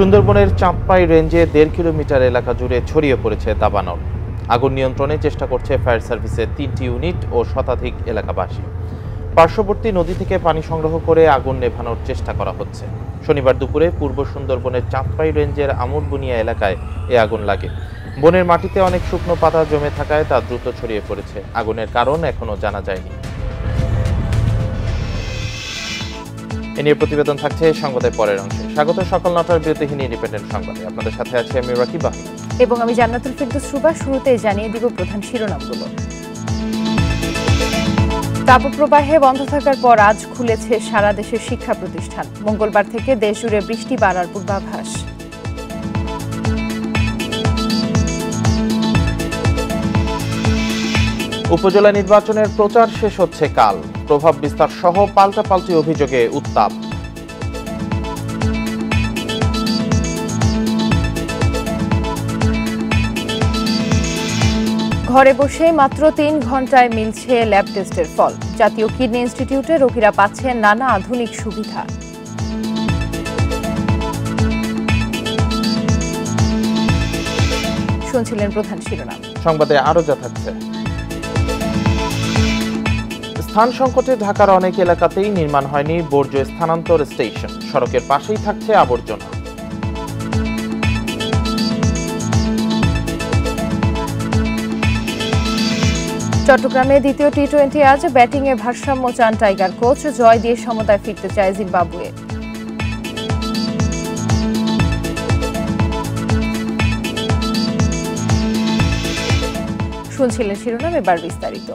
সুন্দরবনের চাঁপাই রেঞ্জে দেড় কিলোমিটার এলাকা জুড়ে ছড়িয়ে পড়েছে দাবানল আগুন নিয়ন্ত্রণে চেষ্টা করছে ফায়ার সার্ভিসের তিনটি ইউনিট ও শতাধিক এলাকাবাসী পার্শ্ববর্তী নদী থেকে পানি সংগ্রহ করে আগুন নেভানোর চেষ্টা করা হচ্ছে শনিবার দুপুরে পূর্ব সুন্দরবনের চাঁদপাই রেঞ্জের আমুরবুনিয়া এলাকায় এ আগুন লাগে বনের মাটিতে অনেক শুকনো পাতা জমে থাকায় তা দ্রুত ছড়িয়ে পড়েছে আগুনের কারণ এখনও জানা যায়নি নিয়ে প্রতিবেদন থাকছে সংবাদের পরের অংশে স্বাগত সকাল নটার বিরতিহীন ইন্ডিপেন্ডেন্ট সংবাদে আপনাদের সাথে আছি আমি রাকিবা এবং আমি জান্নাতুল ফিরদৌস সুবা শুরুতেই জানিয়ে দিব প্রধান শিরোনামগুলো তাপপ্রবাহে বন্ধ থাকার পর আজ খুলেছে সারা দেশের শিক্ষা প্রতিষ্ঠান মঙ্গলবার থেকে দেশজুড়ে বৃষ্টি বাড়ার পূর্বাভাস উপজেলা নির্বাচনের প্রচার শেষ হচ্ছে কাল প্রভাব বিস্তার সহ পাল্টাপাল্টি অভিযোগে উত্তাপ ঘরে বসে মাত্র তিন ঘন্টায় মিলছে ল্যাব টেস্টের ফল জাতীয় কিডনি ইনস্টিটিউটে রোগীরা পাচ্ছেন নানা আধুনিক সুবিধা শুনছিলেন প্রধান শিরোনাম সংবাদে আরো যা থাকছে স্থান সংকটে ঢাকার অনেক এলাকাতেই নির্মাণ হয়নি বর্জ্য স্থানান্তর স্টেশন সড়কের পাশেই থাকছে আবর্জনা চট্টগ্রামে দ্বিতীয় টি টোয়েন্টি আজ এ ভারসাম্য চান টাইগার কোচ জয় দিয়ে সমতায় ফিরতে চায় জিম্বাবুয়ে শুনছিলেন শিরোনাম এবার বিস্তারিত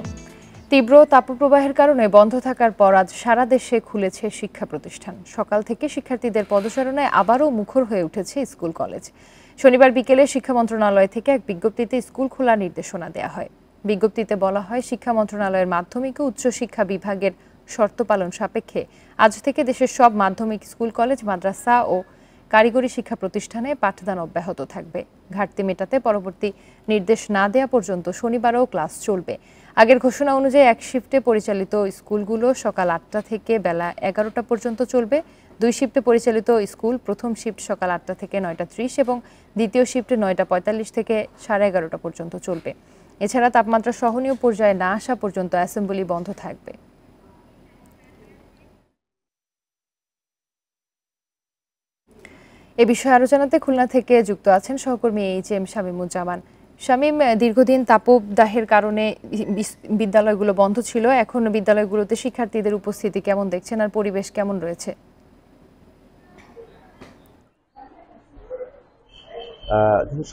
তীব্র তাপপ্রবাহের কারণে বন্ধ থাকার পর আজ সারা দেশে খুলেছে শিক্ষা প্রতিষ্ঠান সকাল থেকে শিক্ষার্থীদের পদচারণায় আবারও মুখর হয়ে উঠেছে স্কুল কলেজ শনিবার বিকেলে শিক্ষা মন্ত্রণালয় থেকে এক বিজ্ঞপ্তিতে স্কুল খোলার নির্দেশনা দেওয়া হয় বিজ্ঞপ্তিতে বলা হয় শিক্ষা মন্ত্রণালয়ের মাধ্যমিক ও উচ্চশিক্ষা বিভাগের শর্ত পালন সাপেক্ষে আজ থেকে দেশের সব মাধ্যমিক স্কুল কলেজ মাদ্রাসা ও কারিগরি শিক্ষা প্রতিষ্ঠানে পাঠদান অব্যাহত থাকবে ঘাটতি মেটাতে পরবর্তী নির্দেশ না দেয়া পর্যন্ত শনিবারও ক্লাস চলবে আগের ঘোষণা অনুযায়ী এক শিফটে পরিচালিত স্কুলগুলো সকাল আটটা থেকে বেলা এগারোটা পর্যন্ত চলবে দুই শিফটে পরিচালিত স্কুল প্রথম শিফট সকাল আটটা থেকে নয়টা ত্রিশ এবং দ্বিতীয় শিফটে নয়টা পঁয়তাল্লিশ থেকে সাড়ে এগারোটা পর্যন্ত চলবে এছাড়া তাপমাত্রা সহনীয় পর্যায়ে না আসা পর্যন্ত অ্যাসেম্বলি বন্ধ থাকবে এ বিষয়ে আরো জানাতে খুলনা থেকে যুক্ত আছেন সহকর্মী এইচ এম শামীমুজ্জামান শামীম দীর্ঘদিন তাপদাহের কারণে বিদ্যালয়গুলো বন্ধ ছিল এখন বিদ্যালয়গুলোতে শিক্ষার্থীদের উপস্থিতি কেমন দেখছেন আর পরিবেশ কেমন রয়েছে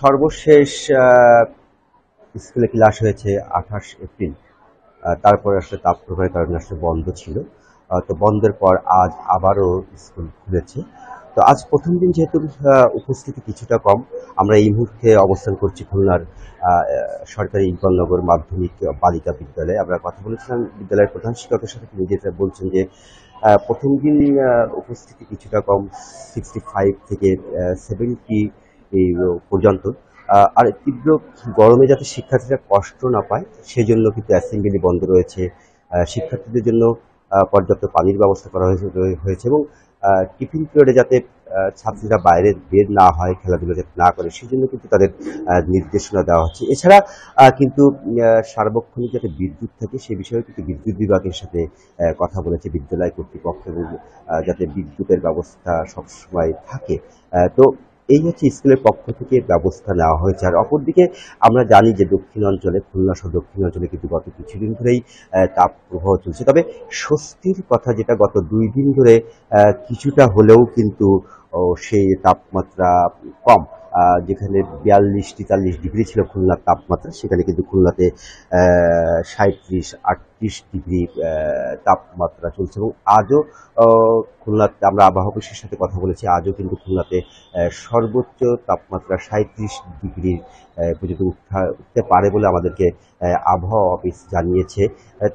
সর্বশেষ স্কুলে ক্লাস হয়েছে আঠাশ এপ্রিল তারপরে আসলে তাপ প্রবাহের কারণে আসলে বন্ধ ছিল তো বন্ধের পর আজ আবারও স্কুল খুলেছে তো আজ প্রথম দিন যেহেতু উপস্থিতি কিছুটা কম আমরা এই মুহূর্তে অবস্থান করছি খুলনার সরকারি ইকবালনগর মাধ্যমিক বালিকা বিদ্যালয়ে আমরা কথা বলেছিলাম বিদ্যালয়ের প্রধান শিক্ষকের সাথে তিনি যেটা বলছেন যে প্রথম দিন উপস্থিতি কিছুটা কম সিক্সটি ফাইভ থেকে সেভেন্টি পর্যন্ত আর তীব্র গরমে যাতে শিক্ষার্থীরা কষ্ট না পায় সেই জন্য কিন্তু অ্যাসেম্বলি বন্ধ রয়েছে শিক্ষার্থীদের জন্য পর্যাপ্ত পানির ব্যবস্থা করা হয়েছে এবং টিফিন পিরিয়ডে যাতে ছাত্রীরা বাইরে বের না হয় খেলাধুলা যাতে না করে সেই জন্য কিন্তু তাদের নির্দেশনা দেওয়া হচ্ছে এছাড়া কিন্তু সার্বক্ষণিক যাতে বিদ্যুৎ থাকে সে বিষয়ে কিন্তু বিদ্যুৎ বিভাগের সাথে কথা বলেছে বিদ্যালয় কর্তৃপক্ষ এবং যাতে বিদ্যুতের ব্যবস্থা সবসময় থাকে তো এই হচ্ছে স্কুলের পক্ষ থেকে ব্যবস্থা নেওয়া হয়েছে আর অপরদিকে আমরা জানি যে দক্ষিণাঞ্চলে খুলনা সহ দক্ষিণাঞ্চলে কিন্তু গত কিছুদিন ধরেই তাপ প্রবাহ চলছে তবে স্বস্তির কথা যেটা গত দুই দিন ধরে কিছুটা হলেও কিন্তু সেই তাপমাত্রা কম যেখানে বিয়াল্লিশ তেতাল্লিশ ডিগ্রি ছিল খুলনার তাপমাত্রা সেখানে কিন্তু খুলনাতে সাঁত্রিশ আটত্রিশ ডিগ্রি তাপমাত্রা চলছে এবং আজও খুলনাতে আমরা আবহাওয়াকেশের সাথে কথা বলেছি আজও কিন্তু খুলনাতে সর্বোচ্চ তাপমাত্রা সাঁত্রিশ ডিগ্রির পুজোতে উঠা উঠতে পারে বলে আমাদেরকে আবহাওয়া অফিস জানিয়েছে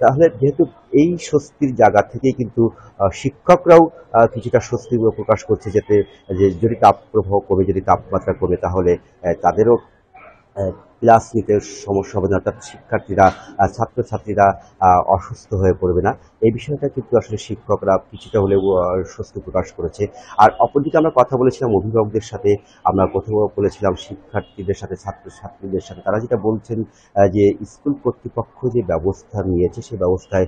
তাহলে যেহেতু এই স্বস্তির জায়গা থেকেই কিন্তু শিক্ষকরাও কিছুটা স্বস্তি প্রকাশ করছে যাতে যে যদি তাপপ্রবাহ কমে যদি তাপমাত্রা কমে তাহলে তাদেরও ক্লাস নিতে সমস্যা হবে না অর্থাৎ শিক্ষার্থীরা ছাত্রছাত্রীরা অসুস্থ হয়ে পড়বে না এই বিষয়টা কিন্তু আসলে শিক্ষকরা কিছুটা হলেও স্বস্তি প্রকাশ করেছে আর অপরদিকে আমরা কথা বলেছিলাম অভিভাবকদের সাথে আমরা প্রথমে বলেছিলাম শিক্ষার্থীদের সাথে ছাত্রছাত্রীদের সাথে তারা যেটা বলছেন যে স্কুল কর্তৃপক্ষ যে ব্যবস্থা নিয়েছে সেই ব্যবস্থায়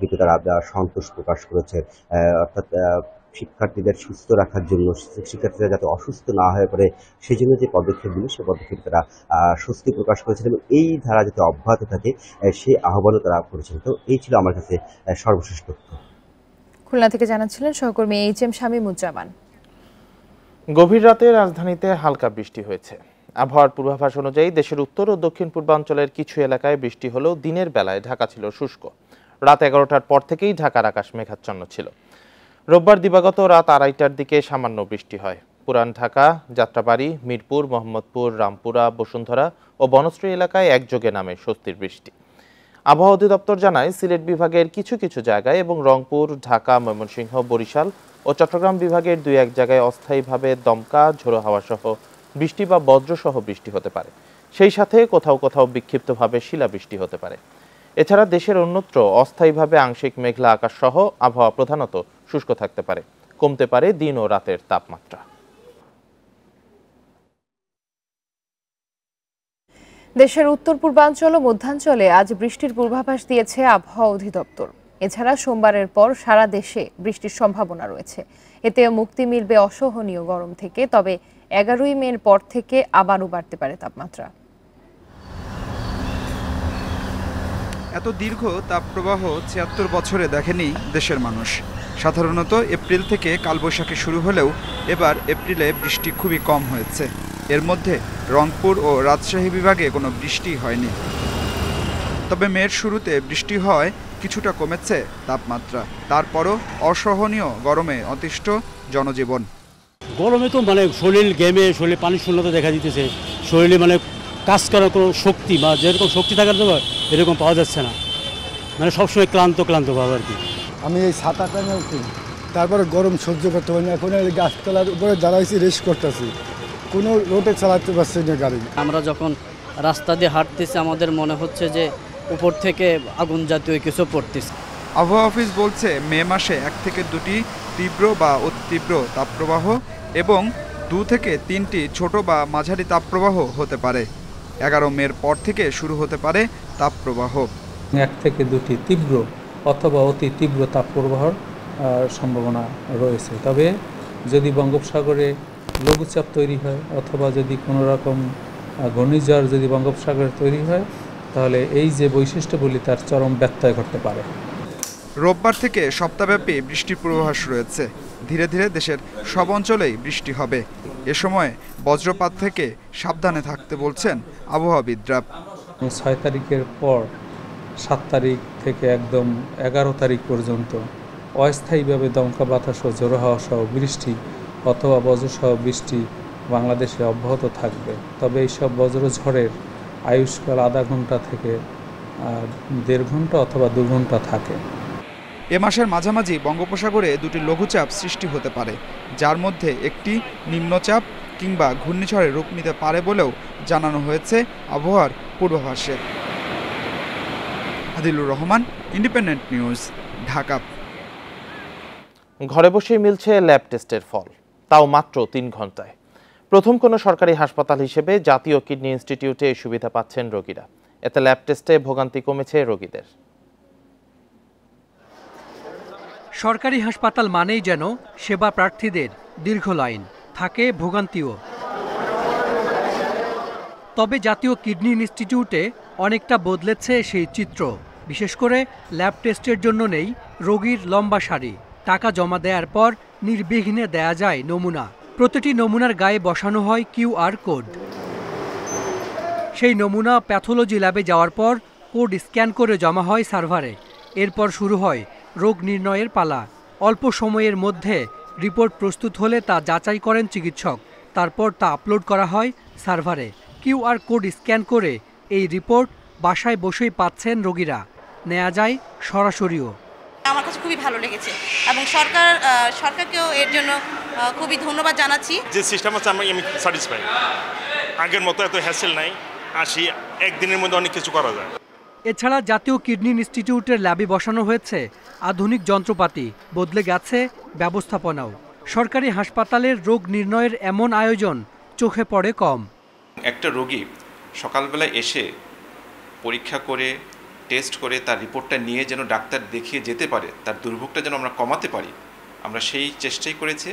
কিন্তু তারা সন্তোষ প্রকাশ করেছে অর্থাৎ শিক্ষার্থীদের সুস্থ রাখার জন্য শিক্ষার্থীরা যাতে অসুস্থ না হয়ে পড়ে সেই জন্য যে পদক্ষেপগুলো সে পদক্ষেপ তারা স্বস্তি প্রকাশ করেছেন এবং এই ধারা যাতে অব্যাহত থাকে সে আহ্বানও তারা করেছেন তো এই ছিল আমার কাছে সর্বশেষ তথ্য খুলনা থেকে জানাচ্ছিলেন সহকর্মী এইচ এম মুজ্জামান গভীর রাতে রাজধানীতে হালকা বৃষ্টি হয়েছে আবহাওয়ার পূর্বাভাস অনুযায়ী দেশের উত্তর ও দক্ষিণ পূর্বাঞ্চলের কিছু এলাকায় বৃষ্টি হলেও দিনের বেলায় ঢাকা ছিল শুষ্ক রাত এগারোটার পর থেকেই ঢাকার আকাশ মেঘাচ্ছন্ন ছিল রোববার দিবাগত রাত আড়াইটার দিকে সামান্য বৃষ্টি হয় পুরান ঢাকা যাত্রাবাড়ি মিরপুর মোহাম্মদপুর রামপুরা বসুন্ধরা ও বনশ্রী এলাকায় একযোগে নামে স্বস্তির বৃষ্টি আবহাওয়া অধিদপ্তর জানায় সিলেট বিভাগের কিছু কিছু জায়গায় এবং রংপুর ঢাকা ময়মনসিংহ বরিশাল ও চট্টগ্রাম বিভাগের দুই এক জায়গায় অস্থায়ীভাবে দমকা ঝোড়ো হাওয়াসহ বৃষ্টি বা বজ্রসহ বৃষ্টি হতে পারে সেই সাথে কোথাও কোথাও বিক্ষিপ্তভাবে শিলাবৃষ্টি হতে পারে এছাড়া দেশের অন্যত্র অস্থায়ীভাবে আংশিক মেঘলা আকাশ সহ আবহাওয়া প্রধানত শুষ্ক থাকতে পারে কমতে পারে দিন ও রাতের তাপমাত্রা দেশের উত্তর পূর্বাঞ্চল ও মধ্যাঞ্চলে আজ বৃষ্টির পূর্বাভাস দিয়েছে আবহাওয়া অধিদপ্তর এছাড়া সোমবারের পর সারা দেশে বৃষ্টির সম্ভাবনা রয়েছে এতে মুক্তি মিলবে অসহনীয় গরম থেকে তবে এগারোই মের পর থেকে আবারও বাড়তে পারে তাপমাত্রা এত দীর্ঘ তাপপ্রবাহ ছিয়াত্তর বছরে দেখেনি দেশের মানুষ সাধারণত এপ্রিল থেকে কালবৈশাখী শুরু হলেও এবার এপ্রিলে বৃষ্টি খুবই কম হয়েছে এর মধ্যে রংপুর ও রাজশাহী বিভাগে কোনো বৃষ্টি হয়নি তবে মেয়ের শুরুতে বৃষ্টি হয় কিছুটা কমেছে তাপমাত্রা তারপরও অসহনীয় গরমে অতিষ্ঠ জনজীবন গরমে তো মানে শরীর গেমে শরীরে পানি শূন্যতা দেখা দিতেছে শরীরে মানে কাজ করার কোনো শক্তি বা যেরকম শক্তি থাকার জন্য এরকম পাওয়া যাচ্ছে না মানে সবসময় ক্লান্ত ক্লান্ত ভাব আর কি আমি এই ছাতা টানে উঠি তারপরে গরম সহ্য করতে পারি না এখন এই গাছতলার উপরে দাঁড়াইছি রেস্ট করতেছি কোনো রোডে চালাতে পারছি না গাড়ি আমরা যখন রাস্তা দিয়ে হাঁটতেছি আমাদের মনে হচ্ছে যে উপর থেকে আগুন জাতীয় কিছু পড়তেছে আবহাওয়া অফিস বলছে মে মাসে এক থেকে দুটি তীব্র বা অতি তীব্র তাপপ্রবাহ এবং দু থেকে তিনটি ছোট বা মাঝারি তাপপ্রবাহ হতে পারে এগারো মের পর থেকে শুরু হতে পারে তাপপ্রবাহ এক থেকে দুটি তীব্র অথবা অতি তীব্র তাপপ্রবাহর সম্ভাবনা রয়েছে তবে যদি বঙ্গোপসাগরে লঘুচাপ তৈরি হয় অথবা যদি কোনো রকম ঘূর্ণিঝড় যদি বঙ্গোপসাগরে তৈরি হয় তাহলে এই যে বৈশিষ্ট্যগুলি তার চরম ব্যত্যয় ঘটতে পারে রোববার থেকে সপ্তাহব্যাপী বৃষ্টির পূর্বাভাস রয়েছে ধীরে ধীরে দেশের সব অঞ্চলেই বৃষ্টি হবে এ সময় বজ্রপাত থেকে সাবধানে থাকতে বলছেন আবহাওয়াবিদরা ছয় তারিখের পর সাত তারিখ থেকে একদম এগারো তারিখ পর্যন্ত অস্থায়ীভাবে দমকা বাতাস ও জোড়ো সহ বৃষ্টি অথবা বজ্রসহ বৃষ্টি বাংলাদেশে অব্যাহত থাকবে তবে এইসব বজ্রঝড়ের আয়ুষ্কাল আধা ঘন্টা থেকে দেড় ঘন্টা অথবা দু ঘন্টা থাকে এ মাসের মাঝামাঝি বঙ্গোপসাগরে দুটি লঘুচাপ সৃষ্টি হতে পারে যার মধ্যে একটি নিম্নচাপ কিংবা ঘূর্ণিঝড়ে রূপ নিতে পারে বলেও জানানো হয়েছে আবহাওয়ার পূর্বাভাসে আদিলুর রহমান ইন্ডিপেন্ডেন্ট নিউজ ঢাকা ঘরে বসেই মিলছে ল্যাব টেস্টের ফল তাও মাত্র তিন ঘন্টায় প্রথম কোনো সরকারি হাসপাতাল হিসেবে জাতীয় কিডনি ইনস্টিটিউটে এই সুবিধা পাচ্ছেন রোগীরা এতে ল্যাব টেস্টে ভোগান্তি কমেছে রোগীদের সরকারি হাসপাতাল মানেই যেন সেবা প্রার্থীদের দীর্ঘ লাইন থাকে ভোগান্তিও তবে জাতীয় কিডনি ইনস্টিটিউটে অনেকটা বদলেছে সেই চিত্র বিশেষ করে ল্যাব টেস্টের জন্য নেই রোগীর লম্বা সারি টাকা জমা দেওয়ার পর নির্বিঘ্নে দেয়া যায় নমুনা প্রতিটি নমুনার গায়ে বসানো হয় কিউআর কোড সেই নমুনা প্যাথোলজি ল্যাবে যাওয়ার পর কোড স্ক্যান করে জমা হয় সার্ভারে এরপর শুরু হয় রোগ নির্ণয়ের পালা অল্প সময়ের মধ্যে রিপোর্ট প্রস্তুত হলে তা যাচাই করেন চিকিৎসক তারপর তা আপলোড করা হয় সার্ভারে কিউআর কোড স্ক্যান করে এই রিপোর্ট বাসায় বসেই পাচ্ছেন রোগীরা নেওয়া যায় সরাসরিও আমার কাছে খুবই ভালো লেগেছে এবং সরকার সরকারকেও এর জন্য খুবই ধন্যবাদ জানাচ্ছি যে সিস্টেম আছে আমি আমি স্যাটিসফাই আগের মতো এত হ্যাসেল নাই আসি একদিনের মধ্যে অনেক কিছু করা যায় এছাড়া জাতীয় কিডনি ইনস্টিটিউটের ল্যাবে বসানো হয়েছে আধুনিক যন্ত্রপাতি বদলে গেছে ব্যবস্থাপনাও সরকারি হাসপাতালের রোগ নির্ণয়ের এমন আয়োজন চোখে পড়ে কম একটা রোগী সকালবেলা এসে পরীক্ষা করে টেস্ট করে তার রিপোর্টটা নিয়ে যেন ডাক্তার দেখিয়ে যেতে পারে তার দুর্ভোগটা যেন আমরা কমাতে পারি আমরা সেই চেষ্টাই করেছি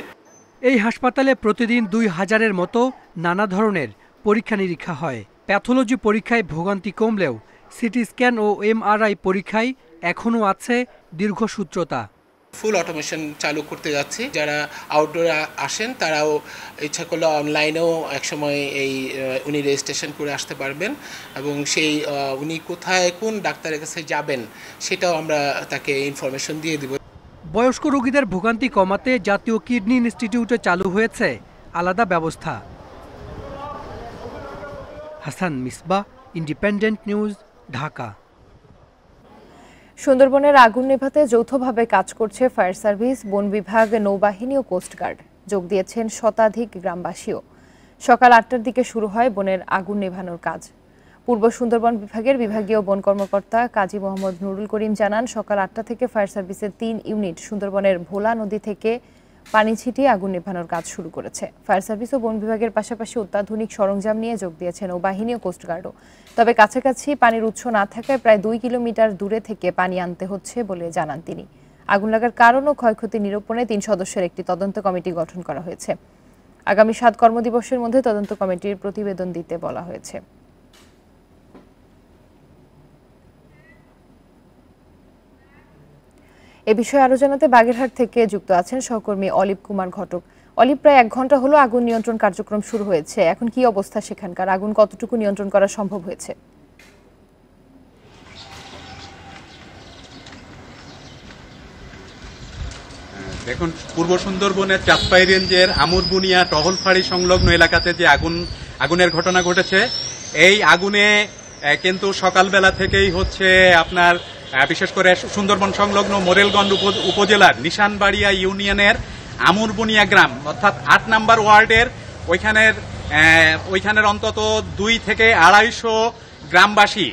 এই হাসপাতালে প্রতিদিন দুই হাজারের মতো নানা ধরনের পরীক্ষা নিরীক্ষা হয় প্যাথোলজি পরীক্ষায় ভোগান্তি কমলেও সিটি স্ক্যান ও এমআরআই পরীক্ষায় এখনও আছে দীর্ঘসূত্রতা ফুল অটোমেশন চালু করতে যাচ্ছি যারা আউটডোরে আসেন তারাও ইচ্ছা করলে অনলাইনেও একসময় এই উনি রেজিস্ট্রেশন করে আসতে পারবেন এবং সেই উনি কোথায় কোন ডাক্তারের কাছে যাবেন সেটাও আমরা তাকে ইনফরমেশন দিয়ে দিব বয়স্ক রোগীদের ভোগান্তি কমাতে জাতীয় কিডনি ইনস্টিটিউটে চালু হয়েছে আলাদা ব্যবস্থা হাসান মিসবা ইন্ডিপেন্ডেন্ট নিউজ ঢাকা সুন্দরবনের আগুন নেভাতে যৌথভাবে কাজ করছে ফায়ার সার্ভিস বন বিভাগ নৌবাহিনী ও কোস্টগার্ড যোগ দিয়েছেন শতাধিক গ্রামবাসীও সকাল আটটার দিকে শুরু হয় বনের আগুন নেভানোর কাজ পূর্ব সুন্দরবন বিভাগের বিভাগীয় বন কর্মকর্তা কাজী মোহাম্মদ নুরুল করিম জানান সকাল আটটা থেকে ফায়ার সার্ভিসের তিন ইউনিট সুন্দরবনের ভোলা নদী থেকে পানি ছিটিয়ে আগুন নেভানোর কাজ শুরু করেছে ফায়ার সার্ভিস ও বন বিভাগের পাশাপাশি অত্যাধুনিক সরঞ্জাম নিয়ে যোগ দিয়েছে নৌবাহিনী ও কোস্টগার্ডও তবে কাছাকাছি পানির উৎস না থাকায় প্রায় দুই কিলোমিটার দূরে থেকে পানি আনতে হচ্ছে বলে জানান তিনি আগুন লাগার কারণ ও ক্ষয়ক্ষতি নিরূপণে তিন সদস্যের একটি তদন্ত কমিটি গঠন করা হয়েছে আগামী সাত কর্মদিবসের মধ্যে তদন্ত কমিটির প্রতিবেদন দিতে বলা হয়েছে এ বিষয়ে আরো জানাতে বাগেরহাট থেকে যুক্ত আছেন সহকর্মী অলিপ কুমার ঘটক অলিপ প্রায় এক ঘন্টা হলো আগুন নিয়ন্ত্রণ কার্যক্রম শুরু হয়েছে এখন কি অবস্থা সেখানকার আগুন কতটুকু নিয়ন্ত্রণ করা সম্ভব হয়েছে দেখুন পূর্ব সুন্দরবনের চাঁদপাই রেঞ্জের আমুরবুনিয়া টহলফাড়ি সংলগ্ন এলাকাতে যে আগুন আগুনের ঘটনা ঘটেছে এই আগুনে কিন্তু সকালবেলা থেকেই হচ্ছে আপনার বিশেষ করে সুন্দরবন সংলগ্ন মোরেলগঞ্জ উপজেলার নিশানবাড়িয়া ইউনিয়নের আমুরবুনিয়া গ্রাম অর্থাৎ আট নাম্বার ওয়ার্ডের ওইখানের ওইখানের অন্তত দুই থেকে আড়াইশো গ্রামবাসী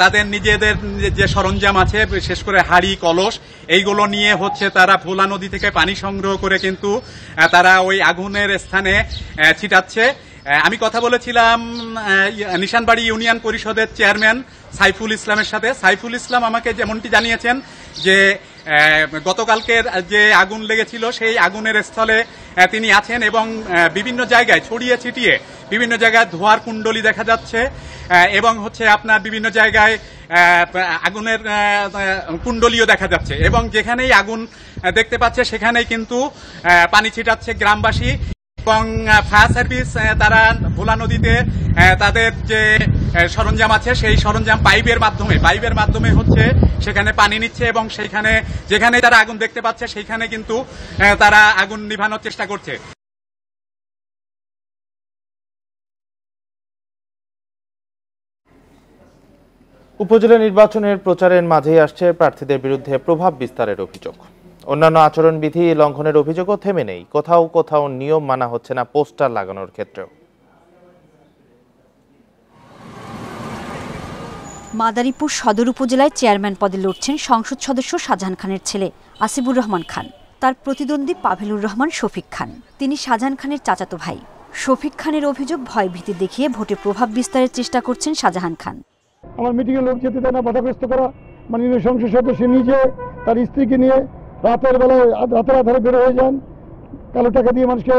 তাদের নিজেদের যে সরঞ্জাম আছে বিশেষ করে হাড়ি কলস এইগুলো নিয়ে হচ্ছে তারা ভোলা নদী থেকে পানি সংগ্রহ করে কিন্তু তারা ওই আগুনের স্থানে ছিটাচ্ছে আমি কথা বলেছিলাম ইয়ে, নিশানবাড়ি ইউনিয়ন পরিষদের চেয়ারম্যান সাইফুল ইসলামের সাথে সাইফুল ইসলাম আমাকে যেমনটি জানিয়েছেন যে গতকালকের যে আগুন লেগেছিল সেই আগুনের স্থলে তিনি আছেন এবং বিভিন্ন জায়গায় ছড়িয়ে ছিটিয়ে বিভিন্ন জায়গায় ধোয়ার কুণ্ডলি দেখা যাচ্ছে এবং হচ্ছে আপনার বিভিন্ন জায়গায় আগুনের কুণ্ডলিও দেখা যাচ্ছে এবং যেখানেই আগুন দেখতে পাচ্ছে সেখানেই কিন্তু পানি ছিটাচ্ছে গ্রামবাসী এবং ফায়ার সার্ভিস তারা ভোলা নদীতে তাদের যে সরঞ্জাম আছে সেই সরঞ্জাম পাইপের মাধ্যমে পাইপের মাধ্যমে হচ্ছে সেখানে পানি নিচ্ছে এবং সেখানে যেখানে তারা আগুন দেখতে পাচ্ছে সেইখানে কিন্তু তারা আগুন নিভানোর চেষ্টা করছে উপজেলা নির্বাচনের প্রচারের মাঝেই আসছে প্রার্থীদের বিরুদ্ধে প্রভাব বিস্তারের অভিযোগ অন্যান্য আচরণবিধি লঙ্ঘনের অভিযোগও থেমে নেই কোথাও কোথাও নিয়ম মানা হচ্ছে না পোস্টার লাগানোর ক্ষেত্রেও মাদারীপুর সদর উপজেলায় চেয়ারম্যান পদে লড়ছেন সংসদ সদস্য শাহজাহান খানের ছেলে আসিবুর রহমান খান তার প্রতিদ্বন্দ্বী পাভেলুর রহমান শফিক খান তিনি শাহজাহান খানের চাচাতো ভাই শফিক খানের অভিযোগ ভয়ভীতি দেখিয়ে ভোটে প্রভাব বিস্তারের চেষ্টা করছেন শাহজাহান খান আমার এ লোক যেতে দেয় না বাধাগ্রস্ত করা মানে সংসদ সদস্য নিজে তার স্ত্রীকে নিয়ে রাতের বেলায় রাতের আধারে বের হয়ে যান কালো টাকা দিয়ে মানুষকে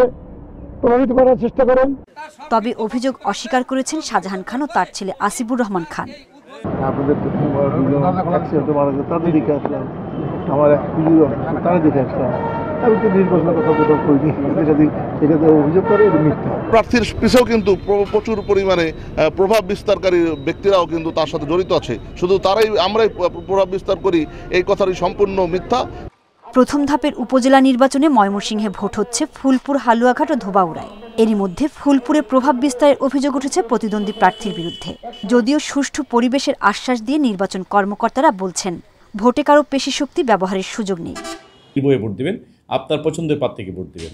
প্রভাবিত করার চেষ্টা করেন তবে অভিযোগ অস্বীকার করেছেন শাহজাহান খান ও তার ছেলে আসিফুর রহমান খান প্রার্থীর কিন্তু প্রচুর পরিমাণে প্রভাব বিস্তারকারী ব্যক্তিরাও কিন্তু তার সাথে জড়িত আছে শুধু তারাই আমরাই প্রভাব বিস্তার করি এই কথাটি সম্পূর্ণ মিথ্যা প্রথম ধাপের উপজেলা নির্বাচনে ময়মনসিংহে ভোট হচ্ছে ফুলপুর হালুয়াঘাট ও ধোবাউড়ায় এরই মধ্যে ফুলপুরে প্রভাব বিস্তারের অভিযোগ উঠেছে প্রতিদ্বন্দ্বী প্রার্থীর বিরুদ্ধে যদিও সুষ্ঠু পরিবেশের আশ্বাস দিয়ে নির্বাচন কর্মকর্তারা বলছেন ভোটে কারো পেশি শক্তি ব্যবহারের সুযোগ নেই ভোট দেবেন আপনার পছন্দের প্রার্থীকে ভোট দেবেন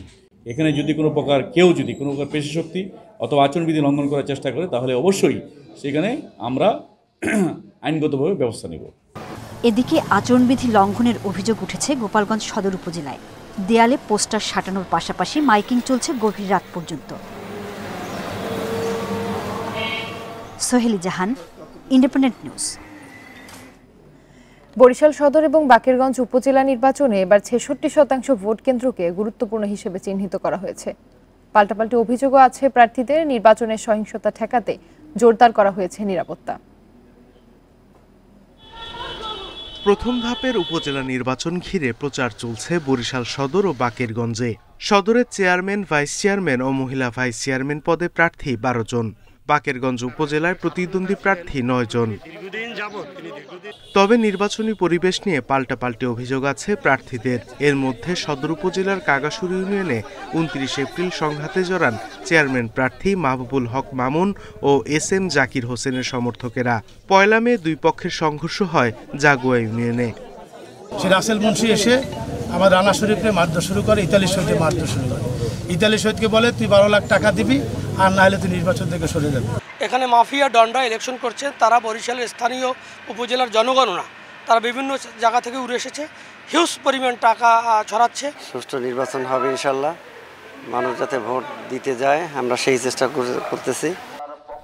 এখানে যদি কোনো প্রকার কেউ যদি কোনো প্রকার পেশি শক্তি অথবা আচরণবিধি লঙ্ঘন করার চেষ্টা করে তাহলে অবশ্যই সেখানে আমরা আইনগতভাবে ব্যবস্থা নেব এদিকে আচরণবিধি লঙ্ঘনের অভিযোগ উঠেছে গোপালগঞ্জ সদর উপজেলায় দেয়ালে পোস্টার সাঁটানোর পাশাপাশি মাইকিং চলছে গভীর রাত পর্যন্ত সোহেলি জাহান ইন্ডিপেন্ডেন্ট নিউজ বরিশাল সদর এবং বাকেরগঞ্জ উপজেলা নির্বাচনে এবার ছেষট্টি শতাংশ ভোট কেন্দ্রকে গুরুত্বপূর্ণ হিসেবে চিহ্নিত করা হয়েছে পাল্টাপাল্টি অভিযোগও আছে প্রার্থীদের নির্বাচনের সহিংসতা ঠেকাতে জোরদার করা হয়েছে নিরাপত্তা প্রথম ধাপের উপজেলা নির্বাচন ঘিরে প্রচার চলছে বরিশাল সদর ও বাকেরগঞ্জে সদরের চেয়ারম্যান ভাইস চেয়ারম্যান ও মহিলা ভাইস চেয়ারম্যান পদে প্রার্থী বারো জন বাকেরগঞ্জ উপজেলায় প্রতিদ্বন্দ্বী প্রার্থী নয় জন তবে নির্বাচনী পরিবেশ নিয়ে পাল্টাপাল্টি অভিযোগ আছে প্রার্থীদের এর মধ্যে সদর উপজেলার কাগাসুর ইউনিয়নে উনত্রিশ এপ্রিল সংঘাতে জড়ান চেয়ারম্যান প্রার্থী মাহবুবুল হক মামুন ও এস এম জাকির হোসেনের সমর্থকেরা পয়লা মে দুই পক্ষের সংঘর্ষ হয় জাগুয়া ইউনিয়নে সে রাসেল মুন্সি এসে আমার রানা শরীফকে মারধর শুরু করে ইতালির শহীদকে মারধর শুরু করে ইতালি শহীদকে বলে তুই বারো লাখ টাকা দিবি আর না হলে তো নির্বাচন থেকে সরে যাবে এখানে মাফিয়া ডন্ডা ইলেকশন করছে তারা বরিশালের স্থানীয় উপজেলার জনগণনা তারা বিভিন্ন জায়গা থেকে উড়ে এসেছে হিউজ পরিমাণ টাকা ছড়াচ্ছে সুষ্ঠু নির্বাচন হবে ইনশাল্লাহ মানুষ যাতে ভোট দিতে যায় আমরা সেই চেষ্টা করতেছি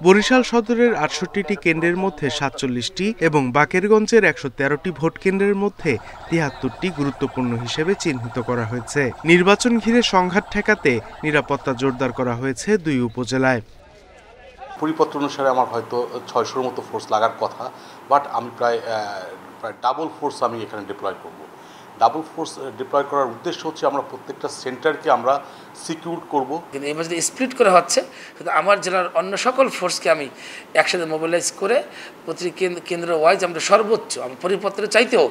বরিশাল সদরের আটষট্টিটি কেন্দ্রের মধ্যে সাতচল্লিশটি এবং বাকেরগঞ্জের একশো তেরোটি ভোট কেন্দ্রের মধ্যে তিয়াত্তরটি গুরুত্বপূর্ণ হিসেবে চিহ্নিত করা হয়েছে নির্বাচন ঘিরে সংঘাত ঠেকাতে নিরাপত্তা জোরদার করা হয়েছে দুই উপজেলায় পরিপত্র অনুসারে আমার হয়তো ছয়শোর মতো ফোর্স লাগার কথা বাট আমি প্রায় প্রায় ডাবল ফোর্স আমি এখানে ডিপ্লয় করব ডাবল ফোর্স ডিপ্লয় করার উদ্দেশ্য হচ্ছে আমরা প্রত্যেকটা সেন্টারকে আমরা সিকিউর করব কিন্তু এই মধ্যে স্প্লিট করা হচ্ছে কিন্তু আমার জেলার অন্য সকল ফোর্সকে আমি একসাথে মোবিলাইজ করে প্রতি কেন্দ্র ওয়াইজ আমরা সর্বোচ্চ আমরা পরিপত্রে চাইতেও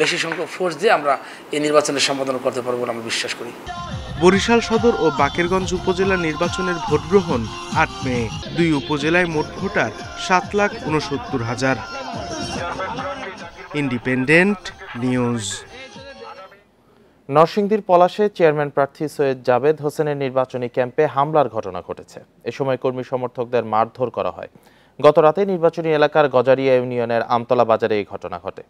বেশি সংখ্যক ফোর্স দিয়ে আমরা এই নির্বাচনের সম্পাদন করতে পারবো বলে আমরা বিশ্বাস করি বরিশাল সদর ও বাকেরগঞ্জ উপজেলা নির্বাচনের ভোট গ্রহণ আট মে দুই উপজেলায় মোট ভোটার সাত লাখ উনসত্তর হাজার ইন্ডিপেন্ডেন্ট নিউজ নরসিংদীর পলাশে চেয়ারম্যান প্রার্থী সৈয়দ জাবেদ হোসেনের নির্বাচনী ক্যাম্পে হামলার ঘটনা ঘটেছে এ সময় কর্মী সমর্থকদের মারধর করা হয় গত রাতে নির্বাচনী এলাকার গজারিয়া ইউনিয়নের আমতলা বাজারে এই ঘটনা ঘটে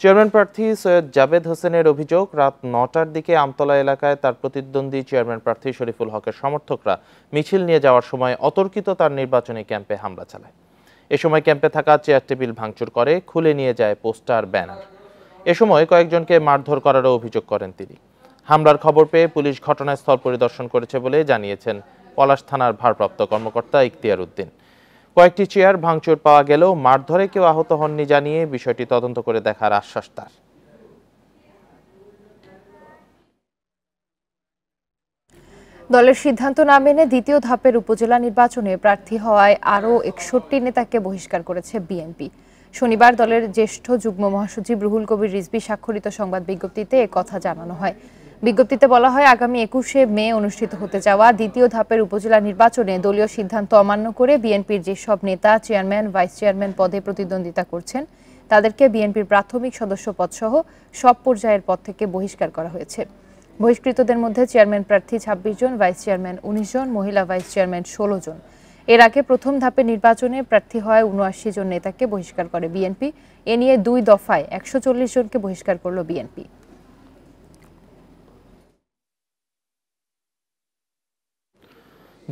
চেয়ারম্যান প্রার্থী সৈয়দ জাবেদ হোসেনের অভিযোগ রাত নটার দিকে আমতলা এলাকায় তার প্রতিদ্বন্দ্বী চেয়ারম্যান প্রার্থী শরীফুল হকের সমর্থকরা মিছিল নিয়ে যাওয়ার সময় অতর্কিত তার নির্বাচনী ক্যাম্পে হামলা চালায় এ সময় ক্যাম্পে থাকা চেয়ার টেবিল ভাঙচুর করে খুলে নিয়ে যায় পোস্টার ব্যানার এ সময় কয়েকজনকে মারধর করারও অভিযোগ করেন তিনি হামলার খবর পেয়ে পুলিশ ঘটনাস্থল পরিদর্শন করেছে বলে জানিয়েছেন পলাশ থানার ভারপ্রাপ্ত কর্মকর্তা ইখতিয়ার উদ্দিন কয়েকটি চেয়ার ভাঙচুর পাওয়া গেলেও মারধরে কেউ আহত হননি জানিয়ে বিষয়টি তদন্ত করে দেখার আশ্বাস তার দলের সিদ্ধান্ত না মেনে দ্বিতীয় ধাপের উপজেলা নির্বাচনে প্রার্থী হওয়ায় আরও একষট্টি নেতাকে বহিষ্কার করেছে বিএনপি শনিবার দলের জ্যেষ্ঠ যুগ্ম মহাসচিব রুহুল কবির রিজবি স্বাক্ষরিত সংবাদ বিজ্ঞপ্তিতে কথা জানানো হয় বিজ্ঞপ্তিতে বলা হয় আগামী একুশে মে অনুষ্ঠিত হতে যাওয়া দ্বিতীয় ধাপের উপজেলা নির্বাচনে দলীয় সিদ্ধান্ত অমান্য করে বিএনপির যেসব নেতা চেয়ারম্যান ভাইস চেয়ারম্যান পদে প্রতিদ্বন্দ্বিতা করছেন তাদেরকে বিএনপির প্রাথমিক সদস্য পদসহ সব পর্যায়ের পদ থেকে বহিষ্কার করা হয়েছে বহিষ্কৃতদের মধ্যে চেয়ারম্যান প্রার্থী ছাব্বিশ জন ভাইস চেয়ারম্যান উনিশ জন মহিলা ভাইস চেয়ারম্যান ষোলো জন এর আগে প্রথম ধাপে নির্বাচনে প্রার্থী হয় উনআশি জন নেতাকে বহিষ্কার করে বিএনপি এ নিয়ে দুই দফায় একশো জনকে বহিষ্কার করল বিএনপি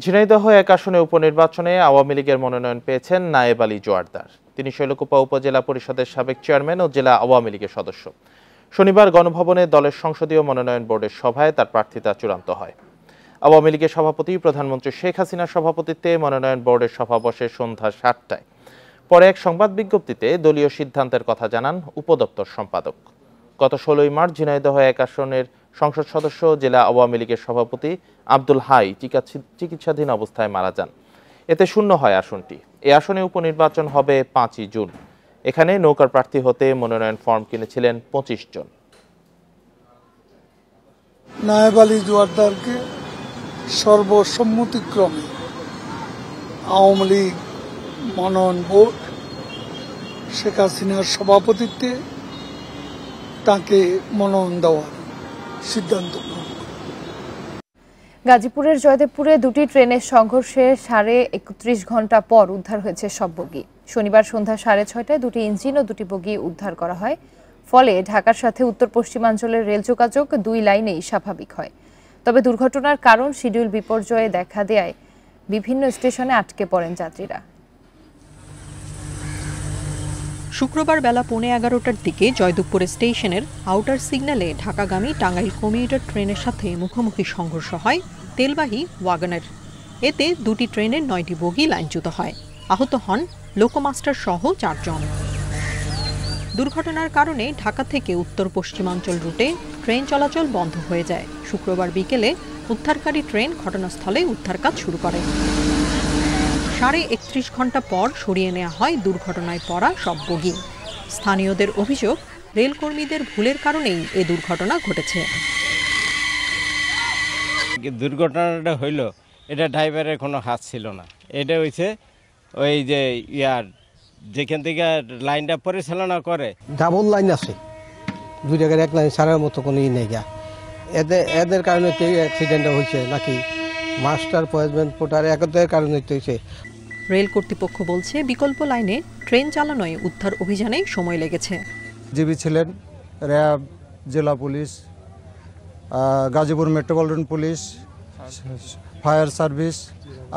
ঝিনাইদহ এক আসনে উপনির্বাচনে আওয়ামী লীগের মনোনয়ন পেয়েছেন নায়েব আলী জোয়ারদার তিনি শৈলকুপা উপজেলা পরিষদের সাবেক চেয়ারম্যান ও জেলা আওয়ামী লীগের সদস্য শনিবার গণভবনে দলের সংসদীয় মনোনয়ন বোর্ডের সভায় তার প্রার্থিতা চূড়ান্ত হয় আওয়ামী লীগের সভাপতি প্রধানমন্ত্রী শেখ হাসিনার সভাপতিত্বে মনোনয়ন বোর্ডের সভা বসে সন্ধ্যা সাতটায় পরে এক সংবাদ বিজ্ঞপ্তিতে দলীয় সিদ্ধান্তের কথা জানান উপদপ্তর সম্পাদক গত ষোলোই মার্চ ঝিনাইদহ এক আসনের সংসদ সদস্য জেলা আওয়ামী লীগের সভাপতি আব্দুল হাই চিকিৎসাধীন অবস্থায় মারা যান এতে শূন্য হয় আসনটি এ আসনে উপনির্বাচন হবে পাঁচই জুন এখানে নৌকার প্রার্থী হতে মনোনয়ন ফর্ম কিনেছিলেন পঁচিশ জন নায়েব জোয়ারদারকে সর্বসম্মতিক্রমে আওয়ামী লীগ মনোনয়ন বোর্ড শেখ হাসিনার সভাপতিত্বে তাকে মনোনয়ন দেওয়ার সিদ্ধান্ত গাজীপুরের জয়দেবপুরে দুটি ট্রেনের সংঘর্ষে সাড়ে একত্রিশ ঘন্টা পর উদ্ধার হয়েছে সব বগি শনিবার সন্ধ্যা সাড়ে ছয়টায় দুটি ইঞ্জিন ও দুটি বগি উদ্ধার করা হয় ফলে ঢাকার সাথে উত্তর পশ্চিমাঞ্চলের রেল যোগাযোগ দুই লাইনেই স্বাভাবিক হয় তবে দুর্ঘটনার কারণ শিডিউল বিপর্যয়ে দেখা দেয় বিভিন্ন স্টেশনে আটকে পড়েন যাত্রীরা শুক্রবার বেলা পৌনে এগারোটার দিকে জয়দেবপুর স্টেশনের আউটার সিগন্যালে ঢাকাগামী টাঙ্গাইল কমিউটার ট্রেনের সাথে মুখোমুখি সংঘর্ষ হয় তেলবাহী ওয়াগনের এতে দুটি ট্রেনের নয়টি বগি লাইনচ্যুত হয় আহত হন লোকমাস্টার সহ চারজন দুর্ঘটনার কারণে ঢাকা থেকে উত্তর পশ্চিমাঞ্চল রুটে ট্রেন চলাচল বন্ধ হয়ে যায় শুক্রবার বিকেলে উদ্ধারকারী ট্রেন ঘটনাস্থলে উদ্ধার কাজ শুরু করে সাড়ে একত্রিশ ঘন্টা পর সরিয়ে নেওয়া হয় দুর্ঘটনায় পড়া সব বগি স্থানীয়দের অভিযোগ রেলকর্মীদের ভুলের কারণেই এ দুর্ঘটনা ঘটেছে দুর্ঘটনাটা হইল এটা ড্রাইভারের কোনো হাত ছিল না এটা হয়েছে ওই যে ইয়ার যেখান থেকে লাইনটা পরিচালনা করে ডাবল লাইন আছে দুই জায়গায় এক লাইন সারার মতো কোনো ই নেই গা এদের এদের কারণে তো অ্যাক্সিডেন্টটা হয়েছে নাকি মাস্টার পয়েন্ট পোটার একদের কারণে তো হয়েছে রেল কর্তৃপক্ষ বলছে বিকল্প লাইনে ট্রেন চালানোয় উদ্ধার অভিযানে সময় লেগেছে জিবি ছিলেন র্যাব জেলা police Gazipur metropolitan police fire service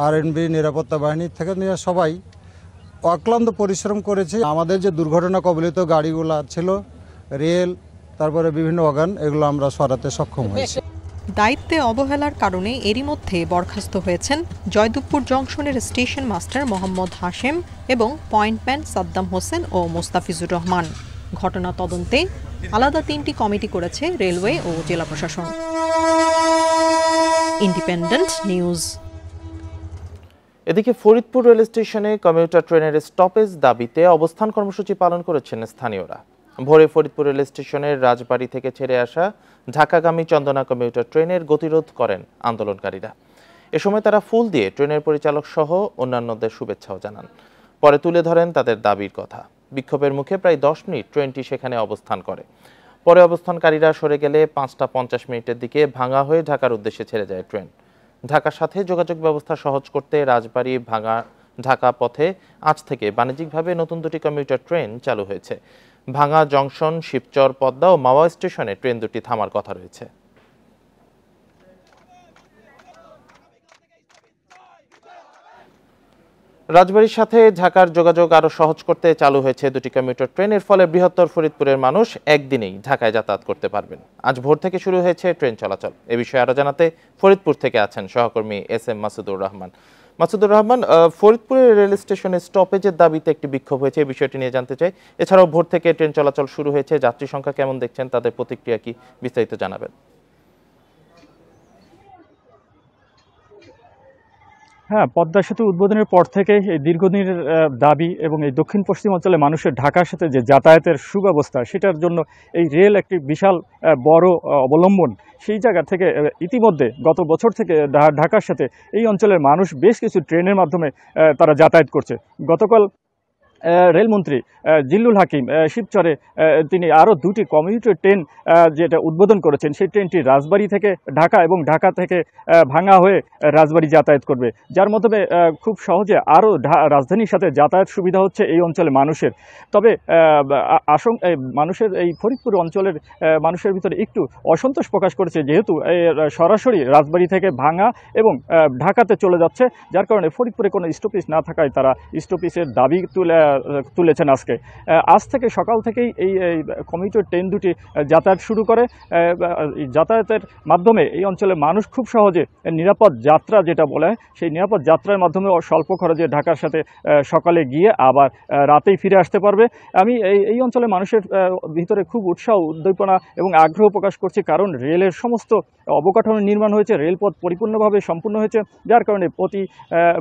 আর এনবি নিরাপত্তা বাহিনী থেকে নিয়ে সবাই অক্লান্ত পরিশ্রম করেছি আমাদের যে দুর্ঘটনা কবলিত গাড়িগুলো ছিল রেল তারপরে বিভিন্ন অগান এগুলো আমরা সরাতে সক্ষম হয়েছি দায়িত্বে অবহেলার কারণে এরই মধ্যে বরখাস্ত হয়েছেন জয়দুপুর জংশনের স্টেশন মাস্টার মোহাম্মদ হাশেম এবং পয়েন্টম্যান সাদ্দাম হোসেন ও মোস্তাফিজুর রহমান ঘটনা তদন্তে আলাদা তিনটি কমিটি করেছে রেলওয়ে ও জেলা প্রশাসন ইন্ডিপেন্ডেন্ট নিউজ এদিকে ফরিদপুর রেল স্টেশনে কমিউটার ট্রেনের স্টপেজ দাবিতে অবস্থান কর্মসূচি পালন করেছেন স্থানীয়রা ভোরে ফরিদপুর রেল স্টেশনের রাজবাড়ি থেকে ছেড়ে আসা ঢাকাগামী চন্দনা কমিউটার ট্রেনের গতিরোধ করেন আন্দোলনকারীরা এ সময় তারা ফুল দিয়ে ট্রেনের পরিচালক সহ অন্যান্যদের শুভেচ্ছাও জানান পরে তুলে ধরেন তাদের দাবির কথা বিক্ষোভের মুখে প্রায় দশ মিনিট ট্রেনটি সেখানে অবস্থান করে পরে অবস্থানকারীরা সরে গেলে পাঁচটা পঞ্চাশ মিনিটের দিকে ভাঙা হয়ে ঢাকার উদ্দেশ্যে ছেড়ে যায় ট্রেন ঢাকার সাথে যোগাযোগ ব্যবস্থা সহজ করতে রাজবাড়ী ভাঙা ঢাকা পথে আজ থেকে বাণিজ্যিকভাবে নতুন দুটি কমিউটার ট্রেন চালু হয়েছে ভাঙা জংশন শিবচর পদ্মা ও মাওয়া স্টেশনে ট্রেন দুটি থামার কথা রয়েছে রাজবাড়ির সাথে ঢাকার যোগাযোগ আরও সহজ করতে চালু হয়েছে দুটি কমিউটার ট্রেনের ফলে বৃহত্তর ফরিদপুরের মানুষ একদিনেই ঢাকায় যাতায়াত করতে পারবেন আজ ভোর থেকে শুরু হয়েছে ট্রেন চলাচল এ বিষয়ে আরও জানাতে ফরিদপুর থেকে আছেন সহকর্মী এস এম মাসুদুর রহমান মাসুদুর রহমান ফরিদপুরের রেল স্টেশনে স্টপেজের দাবিতে একটি বিক্ষোভ হয়েছে এই বিষয়টি নিয়ে জানতে চাই এছাড়াও ভোর থেকে ট্রেন চলাচল শুরু হয়েছে যাত্রী সংখ্যা কেমন দেখছেন তাদের প্রতিক্রিয়া কি বিস্তারিত জানাবেন হ্যাঁ পদ্মা সেতু উদ্বোধনের পর থেকে এই দীর্ঘদিনের দাবি এবং এই দক্ষিণ পশ্চিম অঞ্চলে মানুষের ঢাকার সাথে যে যাতায়াতের সুব্যবস্থা সেটার জন্য এই রেল একটি বিশাল বড় অবলম্বন সেই জায়গা থেকে ইতিমধ্যে গত বছর থেকে ঢাকার সাথে এই অঞ্চলের মানুষ বেশ কিছু ট্রেনের মাধ্যমে তারা যাতায়াত করছে গতকাল রেলমন্ত্রী জিল্লুল হাকিম শিবচরে তিনি আরও দুটি কমিউনিটি ট্রেন যেটা উদ্বোধন করেছেন সেই ট্রেনটি রাজবাড়ি থেকে ঢাকা এবং ঢাকা থেকে ভাঙা হয়ে রাজবাড়ি যাতায়াত করবে যার মাধ্যমে খুব সহজে আরও রাজধানীর সাথে যাতায়াত সুবিধা হচ্ছে এই অঞ্চলে মানুষের তবে আসং মানুষের এই ফরিদপুর অঞ্চলের মানুষের ভিতরে একটু অসন্তোষ প্রকাশ করেছে যেহেতু সরাসরি রাজবাড়ি থেকে ভাঙা এবং ঢাকাতে চলে যাচ্ছে যার কারণে ফরিদপুরে কোনো স্টপিস না থাকায় তারা স্টপিসের দাবি তুলে তুলেছেন আজকে আজ থেকে সকাল থেকেই এই কমিউটার ট্রেন দুটি যাতায়াত শুরু করে যাতায়াতের মাধ্যমে এই অঞ্চলে মানুষ খুব সহজে নিরাপদ যাত্রা যেটা বলে সেই নিরাপদ যাত্রার মাধ্যমে স্বল্প খরচে ঢাকার সাথে সকালে গিয়ে আবার রাতেই ফিরে আসতে পারবে আমি এই অঞ্চলে মানুষের ভিতরে খুব উৎসাহ উদ্দীপনা এবং আগ্রহ প্রকাশ করছি কারণ রেলের সমস্ত অবকাঠামো নির্মাণ হয়েছে রেলপথ পরিপূর্ণভাবে সম্পূর্ণ হয়েছে যার কারণে প্রতি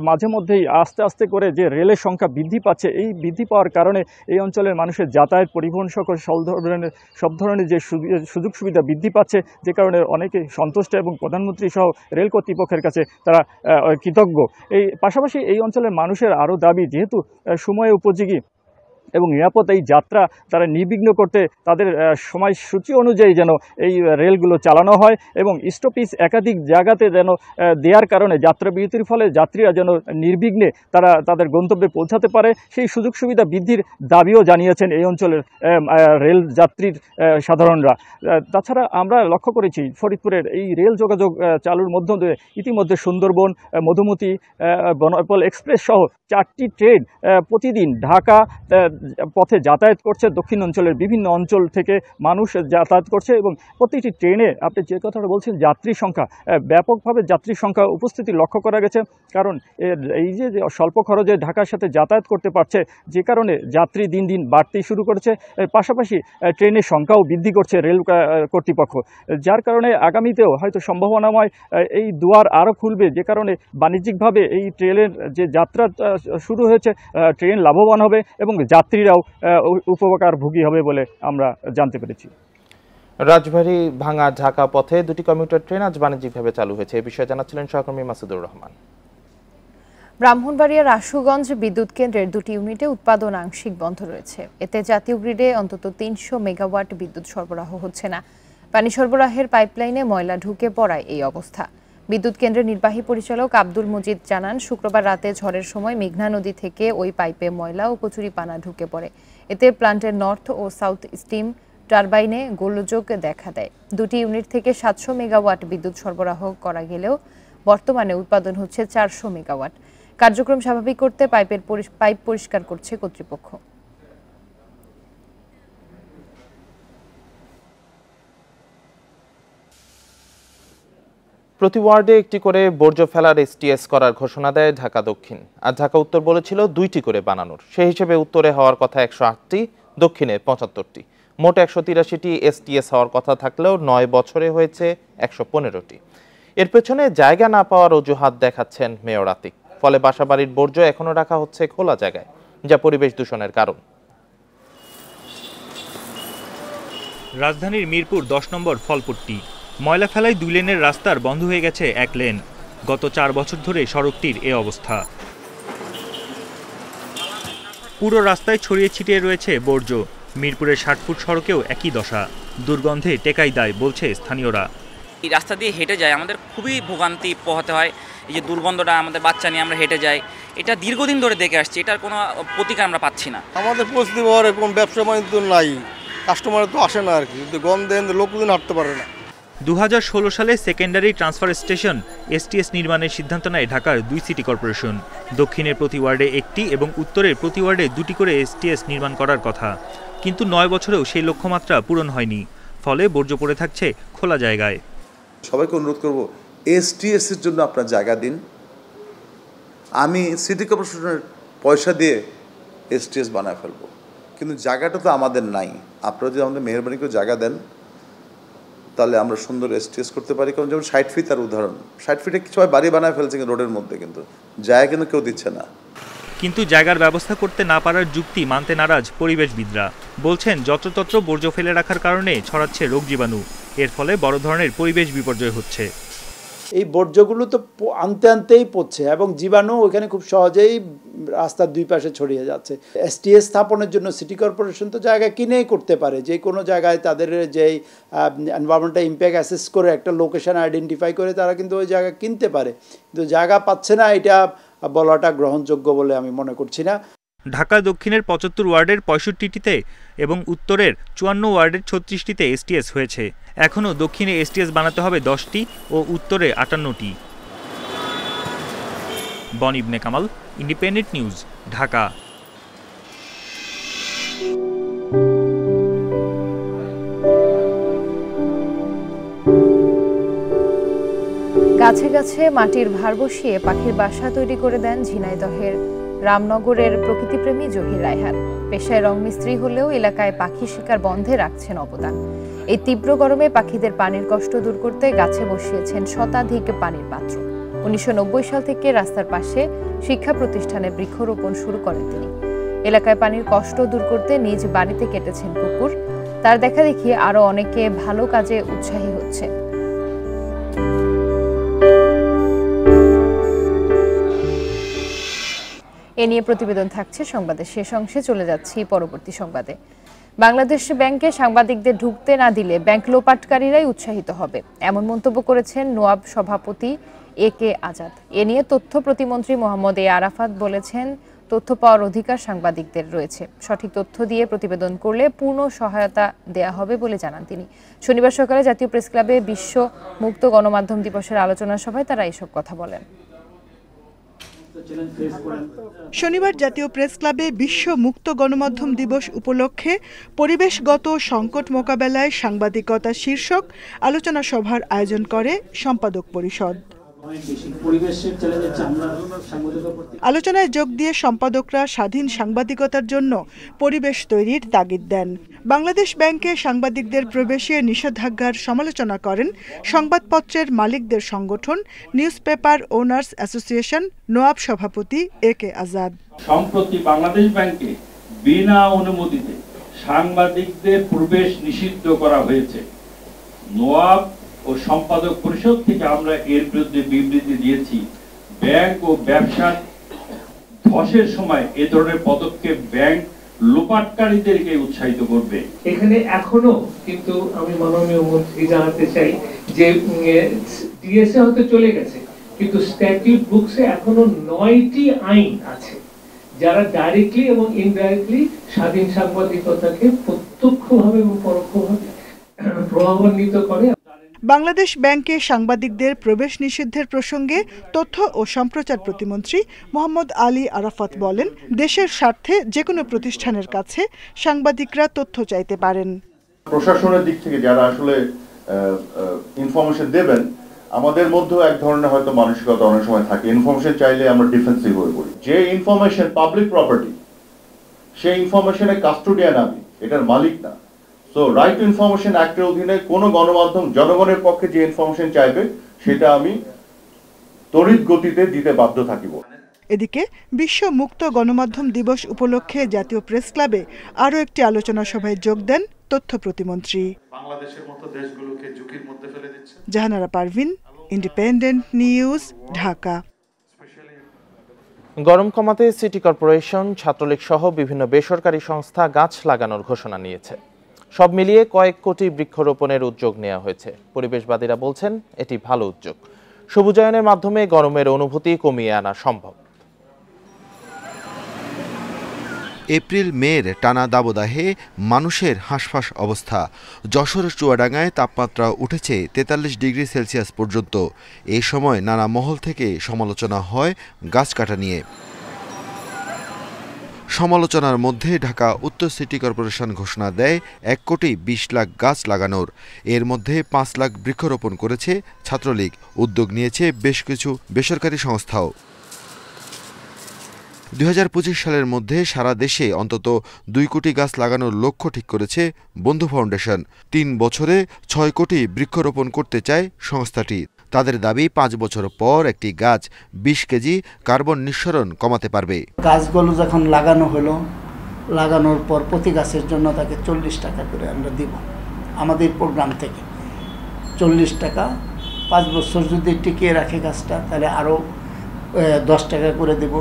মাঝে মধ্যেই আস্তে আস্তে করে যে রেলের সংখ্যা বৃদ্ধি পাচ্ছে এই বৃদ্ধি পাওয়ার কারণে এই অঞ্চলের মানুষের যাতায়াত পরিবহন সকল সব ধরনের সব ধরনের যে সুযোগ সুবিধা বৃদ্ধি পাচ্ছে যে কারণে অনেকে সন্তুষ্ট এবং প্রধানমন্ত্রী সহ রেল কর্তৃপক্ষের কাছে তারা কৃতজ্ঞ এই পাশাপাশি এই অঞ্চলের মানুষের আরও দাবি যেহেতু সময় উপযোগী এবং নিরাপদ এই যাত্রা তারা নির্বিঘ্ন করতে তাদের সময়সূচি অনুযায়ী যেন এই রেলগুলো চালানো হয় এবং স্টপিস একাধিক জায়গাতে যেন দেওয়ার কারণে যাত্রাবিরতির ফলে যাত্রীরা যেন নির্বিঘ্নে তারা তাদের গন্তব্যে পৌঁছাতে পারে সেই সুযোগ সুবিধা বৃদ্ধির দাবিও জানিয়েছেন এই অঞ্চলের রেল যাত্রীর সাধারণরা তাছাড়া আমরা লক্ষ্য করেছি ফরিদপুরের এই রেল যোগাযোগ চালুর মধ্য দিয়ে ইতিমধ্যে সুন্দরবন মধুমতি বনপল এক্সপ্রেস সহ চারটি ট্রেন প্রতিদিন ঢাকা পথে যাতায়াত করছে দক্ষিণ অঞ্চলের বিভিন্ন অঞ্চল থেকে মানুষ যাতায়াত করছে এবং প্রতিটি ট্রেনে আপনি যে কথাটা বলছেন যাত্রী সংখ্যা ব্যাপকভাবে যাত্রী সংখ্যা উপস্থিতি লক্ষ্য করা গেছে কারণ এই যে স্বল্প খরচে ঢাকার সাথে যাতায়াত করতে পারছে যে কারণে যাত্রী দিন দিন বাড়তে শুরু করেছে পাশাপাশি ট্রেনের সংখ্যাও বৃদ্ধি করছে রেল কর্তৃপক্ষ যার কারণে আগামীতেও হয়তো সম্ভাবনাময় এই দুয়ার আরও খুলবে যে কারণে বাণিজ্যিকভাবে এই ট্রেনের যে যাত্রা শুরু হয়েছে ট্রেন লাভবান হবে এবং যাত্রী যাত্রীরাও উপকার ভুগী হবে বলে আমরা জানতে পেরেছি রাজবাড়ী ভাঙা ঢাকা পথে দুটি কমিউটার ট্রেন আজ বাণিজ্যিকভাবে চালু হয়েছে এ বিষয়ে জানাচ্ছিলেন সহকর্মী মাসুদুর রহমান ব্রাহ্মণবাড়িয়ার আশুগঞ্জ বিদ্যুৎ কেন্দ্রের দুটি ইউনিটে উৎপাদন আংশিক বন্ধ রয়েছে এতে জাতীয় গ্রিডে অন্তত তিনশো মেগাওয়াট বিদ্যুৎ সরবরাহ হচ্ছে না পানি সরবরাহের পাইপলাইনে ময়লা ঢুকে পড়ায় এই অবস্থা বিদ্যুৎ কেন্দ্রের নির্বাহী পরিচালক আব্দুল মজিদ জানান শুক্রবার রাতে ঝড়ের সময় মেঘনা নদী থেকে ওই পাইপে ময়লা ও কচুরিপানা ঢুকে পড়ে এতে প্লান্টের নর্থ ও সাউথ স্টিম টারবাইনে গোলযোগ দেখা দেয় দুটি ইউনিট থেকে সাতশো মেগাওয়াট বিদ্যুৎ সরবরাহ করা গেলেও বর্তমানে উৎপাদন হচ্ছে চারশো মেগাওয়াট কার্যক্রম স্বাভাবিক করতে পাইপের পাইপ পরিষ্কার করছে কর্তৃপক্ষ প্রতি ওয়ার্ডে একটি করে বর্জ্য ফেলার এসটিএস করার ঘোষণা দেয় ঢাকা দক্ষিণ আর ঢাকা উত্তর বলেছিল দুইটি করে বানানোর সেই হিসেবে উত্তরে হওয়ার কথা একশো আটটি দক্ষিণে পঁচাত্তরটি মোট একশো তিরাশিটি এসটিএস হওয়ার কথা থাকলেও নয় বছরে হয়েছে একশো পনেরোটি এর পেছনে জায়গা না পাওয়ার অজুহাত দেখাচ্ছেন মেয়র আতিক ফলে বাসাবাড়ির বর্জ্য এখনও রাখা হচ্ছে খোলা জায়গায় যা পরিবেশ দূষণের কারণ রাজধানীর মিরপুর দশ নম্বর ফলপুরটি ময়লা ফেলায় দুই লেনের রাস্তার বন্ধ হয়ে গেছে এক লেন গত চার বছর ধরে সড়কটির এ অবস্থা পুরো রাস্তায় ছড়িয়ে ছিটিয়ে রয়েছে বর্জ্য মিরপুরের ষাট ফুট সড়কেও একই দশা দুর্গন্ধে টেকাই দেয় বলছে স্থানীয়রা এই রাস্তা দিয়ে হেঁটে যায় আমাদের খুবই ভোগান্তি পোহাতে হয় এই যে দুর্গন্ধটা আমাদের বাচ্চা নিয়ে আমরা হেঁটে যাই এটা দীর্ঘদিন ধরে দেখে আসছি এটার কোনো প্রতিকার আমরা পাচ্ছি না আমাদের পরিস্থিতি কোনো ব্যবসা বাণিজ্য নাই কাস্টমার তো আসে না আর কি গন্ধে লোকজন হাঁটতে পারে না দু সালে সেকেন্ডারি ট্রান্সফার স্টেশন এসটিএস নির্মাণের সিদ্ধান্ত নেয় ঢাকার দুই সিটি কর্পোরেশন দক্ষিণের প্রতি ওয়ার্ডে একটি এবং উত্তরের প্রতি ওয়ার্ডে দুটি করে এসটিএস নির্মাণ করার কথা কিন্তু নয় বছরেও সেই লক্ষ্যমাত্রা পূরণ হয়নি ফলে বর্জ্য পড়ে থাকছে খোলা জায়গায় সবাইকে অনুরোধ করব এসটিএস এর জন্য আপনার জায়গা দিন আমি সিটি কর্পোরেশনের পয়সা দিয়ে এসটিএস বানায় ফেলব কিন্তু জায়গাটা তো আমাদের নাই আপনারা যদি আমাদের মেহরবানি করে জায়গা দেন তাহলে আমরা সুন্দর এসটিএস করতে পারি কারণ যেমন ষাট ফিট তার উদাহরণ ষাট ফিটে কিছু হয় বাড়ি বানায় ফেলছে কিন্তু রোডের মধ্যে কিন্তু জায়গা কিন্তু কেউ দিচ্ছে না কিন্তু জায়গার ব্যবস্থা করতে না পারার যুক্তি মানতে নারাজ পরিবেশবিদরা বলছেন যত্রতত্র বর্জ্য ফেলে রাখার কারণে ছড়াচ্ছে রোগ জীবাণু এর ফলে বড় ধরনের পরিবেশ বিপর্যয় হচ্ছে এই বর্জ্যগুলো তো আনতে আনতেই পড়ছে এবং জীবাণু ওখানে খুব সহজেই রাস্তার দুই পাশে ছড়িয়ে যাচ্ছে এসটিএস স্থাপনের জন্য সিটি কর্পোরেশন তো জায়গা কিনেই করতে পারে যে কোনো জায়গায় তাদের যেই এনভায়রনমেন্টাল ইম্প্যাক্ট অ্যাসেস করে একটা লোকেশন আইডেন্টিফাই করে তারা কিন্তু ওই জায়গা কিনতে পারে কিন্তু জায়গা পাচ্ছে না এটা বলাটা গ্রহণযোগ্য বলে আমি মনে করছি না ঢাকা দক্ষিণের পঁচাত্তর ওয়ার্ডের পঁয়ষট্টিটিতে এবং উত্তরের চুয়ান্ন ওয়ার্ডের ছত্রিশটিতে এসটিএস হয়েছে এখনও দক্ষিণে এসটিএস বানাতে হবে দশটি ও উত্তরে আটান্নটি বন ইবনে কামাল ইন্ডিপেন্ডেন্ট নিউজ ঢাকা গাছে গাছে মাটির ভার বসিয়ে পাখির বাসা তৈরি করে দেন ঝিনাইদহের রামনগরের প্রকৃতিপ্রেমী জহির রায়হান পেশায় রং মিস্ত্রি হলেও এলাকায় পাখি শিকার বন্ধে রাখছেন অবদান এই তীব্র গরমে পাখিদের পানির কষ্ট দূর করতে গাছে বসিয়েছেন শতাধিক পানির পাত্র উনিশশো সাল থেকে রাস্তার পাশে শিক্ষা প্রতিষ্ঠানে বৃক্ষরোপণ শুরু করেন তিনি এলাকায় পানির কষ্ট দূর করতে নিজ বাড়িতে কেটেছেন পুকুর তার দেখাদেখি আরও অনেকে ভালো কাজে উৎসাহী হচ্ছে এ নিয়ে প্রতিবেদন থাকছে সংবাদে শেষ অংশে চলে যাচ্ছি পরবর্তী সংবাদে বাংলাদেশ ব্যাংকে সাংবাদিকদের ঢুকতে না দিলে ব্যাংক লোপাটকারীরাই উৎসাহিত হবে এমন মন্তব্য করেছেন নোয়াব সভাপতি এ কে আজাদ এ নিয়ে তথ্য প্রতিমন্ত্রী মোহাম্মদ এ আরাফাত বলেছেন তথ্য পাওয়ার অধিকার সাংবাদিকদের রয়েছে সঠিক তথ্য দিয়ে প্রতিবেদন করলে পূর্ণ সহায়তা দেয়া হবে বলে জানান তিনি শনিবার সকালে জাতীয় প্রেস ক্লাবে বিশ্ব মুক্ত গণমাধ্যম দিবসের আলোচনা সভায় তারা এসব কথা বলেন শনিবার জাতীয় প্রেস ক্লাবে বিশ্ব মুক্ত গণমাধ্যম দিবস উপলক্ষে পরিবেশগত সংকট মোকাবেলায় সাংবাদিকতা শীর্ষক আলোচনা সভার আয়োজন করে সম্পাদক পরিষদ আলোচনায় যোগ দিয়ে সম্পাদকরা স্বাধীন সাংবাদিকতার জন্য পরিবেশ তৈরির তাগিদ দেন বাংলাদেশ ব্যাংকে সাংবাদিকদের প্রবেশে নিষেধাজ্ঞার সমালোচনা করেন সংবাদপত্রের মালিকদের সংগঠন newspaper owners association NOAB সভাপতি এ কে আজাদ সম্প্রতি বাংলাদেশ ব্যাংকে বিনা অনুমতিতে সাংবাদিকদের প্রবেশ নিষিদ্ধ করা হয়েছে নোয়াব ও সম্পাদক পরিষদ থেকে আমরা এর বিরুদ্ধে বিবৃতি দিয়েছি ব্যাংক ও ব্যবসার ধসের সময় এ ধরনের পদক্ষেপ ব্যাংক লোপাটকারীদেরকে উৎসাহিত করবে এখানে এখনো কিন্তু আমি মাননীয় মন্ত্রী জানাতে চাই যে ডিএসএ চলে গেছে কিন্তু স্ট্যাটিউট বুকসে এখনো নয়টি আইন আছে যারা ডাইরেক্টলি এবং ইনডাইরেক্টলি স্বাধীন সাংবাদিকতাকে প্রত্যক্ষভাবে এবং পরোক্ষভাবে প্রভাবান্বিত করে বাংলাদেশ ব্যাংকে সাংবাদিকদের প্রবেশ নিষিদ্ধের প্রসঙ্গে তথ্য ও সম্প্রচার প্রতিমন্ত্রী মোহাম্মদ আলী আরাফাত বলেন দেশের স্বার্থে যে কোনো প্রতিষ্ঠানের কাছে সাংবাদিকরা তথ্য চাইতে পারেন প্রশাসনের দিক থেকে যারা আসলে ইনফরমেশন দেবেন আমাদের মধ্যেও এক ধরনের হয়তো মানসিকতা অনেক সময় থাকে ইনফরমেশন চাইলে আমরা ডিফেন্সিভ হয়ে পড়ি যে ইনফরমেশন পাবলিক প্রপার্টি সেই ইনফরমেশনের কাস্টোডিয়ান আমি এটার মালিক না সো রাইট টু ইনফরমেশন অ্যাক্টের অধীনে কোনো গণমাধ্যম জনগণের পক্ষে যে ইনফরমেশন চাইবে সেটা আমি তড়িৎ গতিতে দিতে বাধ্য থাকিব এদিকে বিশ্ব মুক্ত গণমাধ্যম দিবস উপলক্ষে জাতীয় প্রেস ক্লাবে আরও একটি আলোচনা সভায় যোগ দেন তথ্য প্রতিমন্ত্রী বাংলাদেশের মতো দেশগুলোকে ঝুঁকির মধ্যে ফেলে দিচ্ছে জাহানারা পারভিন ইন্ডিপেন্ডেন্ট নিউজ ঢাকা গরম কমাতে সিটি কর্পোরেশন ছাত্রলীগ সহ বিভিন্ন বেসরকারি সংস্থা গাছ লাগানোর ঘোষণা নিয়েছে সব মিলিয়ে কয়েক কোটি বৃক্ষরোপণের উদ্যোগ নেওয়া হয়েছে পরিবেশবাদীরা বলছেন এটি ভালো উদ্যোগ সবুজায়নের মাধ্যমে গরমের অনুভূতি কমিয়ে আনা সম্ভব এপ্রিল মের টানা দাবদাহে মানুষের হাঁসফাঁস অবস্থা যশোর চুয়াডাঙ্গায় তাপমাত্রা উঠেছে তেতাল্লিশ ডিগ্রি সেলসিয়াস পর্যন্ত এ সময় নানা মহল থেকে সমালোচনা হয় গাছ কাটা নিয়ে সমালোচনার মধ্যে ঢাকা উত্তর সিটি কর্পোরেশন ঘোষণা দেয় এক কোটি বিশ লাখ গাছ লাগানোর এর মধ্যে পাঁচ লাখ বৃক্ষরোপণ করেছে ছাত্রলীগ উদ্যোগ নিয়েছে বেশ কিছু বেসরকারি সংস্থাও পঁচিশ সালের মধ্যে সারা দেশে অন্তত দুই কোটি গাছ লাগানোর লক্ষ্য ঠিক করেছে বন্ধু ফাউন্ডেশন তিন বছরে ছয় কোটি বৃক্ষরোপণ করতে চায় সংস্থাটির তাদের দাবি পাঁচ বছর পর একটি গাছ বিশ কেজি কার্বন নিঃসরণ কমাতে পারবে গাছগুলো যখন লাগানো হলো লাগানোর পর প্রতি গাছের জন্য তাকে চল্লিশ টাকা করে আমরা দিব আমাদের প্রোগ্রাম থেকে চল্লিশ টাকা পাঁচ বছর যদি টিকিয়ে রাখে গাছটা তাহলে আরও দশ টাকা করে দেবো